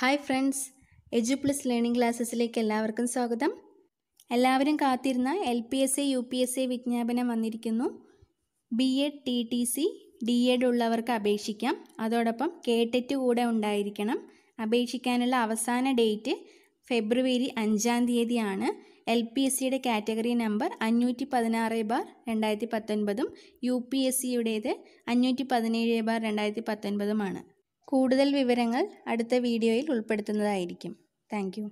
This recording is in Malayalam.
hi friends edu plus learning ക്ലാസ്സസിലേക്ക് എല്ലാവർക്കും സ്വാഗതം എല്ലാവരും കാത്തിരുന്ന L P S A U P S A വിജ്ഞാപനം വന്നിരിക്കുന്നു B Ed T T C D Ed ഉള്ളവർക്ക് അപേക്ഷിക്കാം അതോടൊപ്പം ടെറ്റ് e കൂടെ ഉണ്ടായിരിക്കണം അപേക്ഷിക്കാനുള്ള അവസാന ഡേറ്റ് ഫെബ്രുവരി അഞ്ചാം തീയതിയാണ് എൽ പി എസ് സിയുടെ കാറ്റഗറി നമ്പർ അഞ്ഞൂറ്റി പതിനാറ് ബാർ രണ്ടായിരത്തി പത്തൊൻപതും യു പി എസ് സിയുടേത് അഞ്ഞൂറ്റി പതിനേഴ് ബാർ രണ്ടായിരത്തി പത്തൊൻപതുമാണ് കൂടുതൽ വിവരങ്ങൾ അടുത്ത വീഡിയോയിൽ ഉൾപ്പെടുത്തുന്നതായിരിക്കും താങ്ക്